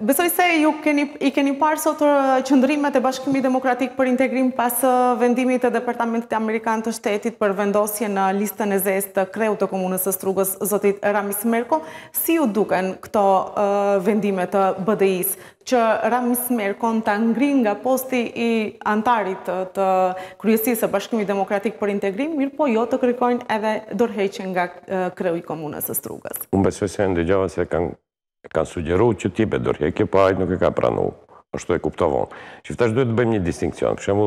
besoj se ju keni, i keni parë sot qëndrimet e bashkimi demokratik për integrim pas vendimit e Departamentit Amerikan të shtetit për vendosje në listën e zes të kreu të komunës së strugës zotit Ramis Merko. Si ju duken këto vendimet të BDIs që Ramis Merko në të ngri nga posti i antarit të, kryesis kryesisë e bashkimi demokratik për integrim, mirë po jo të krykojnë edhe dorheqen nga kreu i komunës së strugës? Unë besoj se e ndëgjava se kanë kanë sugjeru që ti be dorë, kjo pa ajtë nuk e ka pranu, është të e kuptovon. Qiftash duhet të bëjmë një distinkcion, për shemë,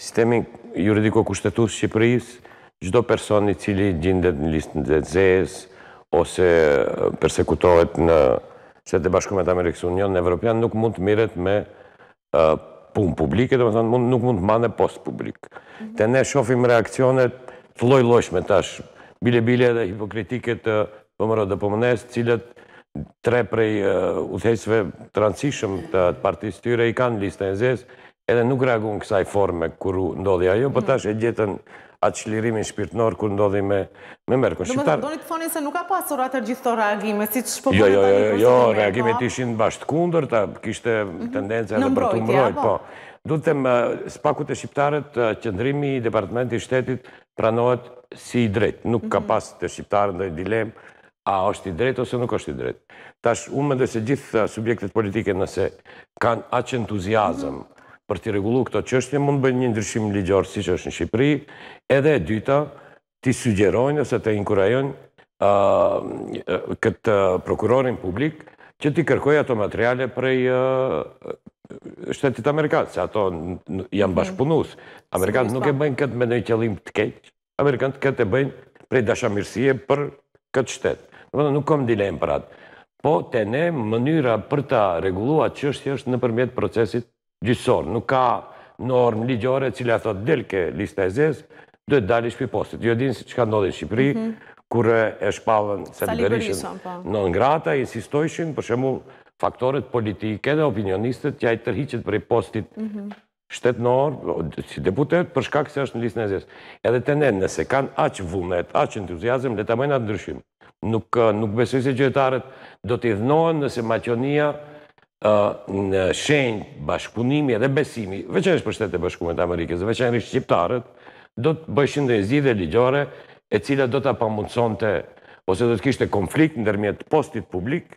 sistemi juridiko-kushtetus Shqipëris, gjdo personi cili gjindet në listën dhe zes, ose persekutohet në se të bashkumet Amerikës Union, në Evropian nuk mund të miret me punë publike, do më nuk mund të mane post publik. Mhm. Të ne shofim reakcionet të loj tash, bile-bile dhe hipokritiket të pëmërë po dhe pëmënes, po cilët tre prej uthejsve transishëm të partisë të tyre i kanë liste në zezë, edhe nuk reagun kësaj forme kërë ndodhi ajo, për po mhm. tash e gjetën atë qëllirimin shpirtënor kërë ndodhi me mërkën shqiptarë. Do në të thoni se nuk ka pasur atër gjithë po jo, jo, jo, të reagime, si që shpërën të një përse të mërkën? Jo, reagimet ishin bashkë të kundër, ta kishte mhm. tendencë edhe për të mërkën. Po. Do të temë, spaku të shqiptarët, qëndrimi i Departementi Shtetit pranohet si i drejtë. Nuk ka mhm. pas të shqiptarën dhe dilemë, a është i drejt ose nuk është i drejt. Tash, unë më dhe se gjithë subjektet politike nëse kanë aqë entuziasm për të regullu këto qështje, mund bëjnë një ndryshim ligjorë si që është në Shqipëri, edhe e dyta, ti sugjerojnë ose të inkurajnë këtë prokurorin publik që ti kërkoj ato materiale prej shtetit Amerikanë, se ato janë mhm. bashkëpunus. Amerikanë nuk po. e bëjnë këtë me në qëllim të keqë, Amerikanës këtë e bëjnë prej dashamirësie për këtë shtetë. Domethënë nuk kom dilem për atë. Po te ne mënyra për ta rregulluar që është nëpërmjet procesit gjyqësor. Nuk ka normë ligjore e cila thotë del lista e zezë, do të dalësh pi postit. Jo din se çka ndodhi në Shqipëri, mm kur e shpavën se Berishën. Në po. ngrata insistojshin për shembull faktoret politike dhe opinionistët që ai tërhiqet për postit mm shtetnor, si deputet, për shkak se është në listën e zezë. Edhe te ne, nëse kanë aq vullnet, aq entuziazëm, le ta bëjnë atë ndryshim nuk, nuk besoj se gjyëtarët do t'i dhënohen nëse Maqonia në shenjë bashkëpunimi edhe besimi, veçanërisht për shtetë e bashkuara të Amerikës, veçanërisht shqiptarët, do të bëshin një ligjore e cila do ta pamundsonte ose do të kishte konflikt ndërmjet postit publik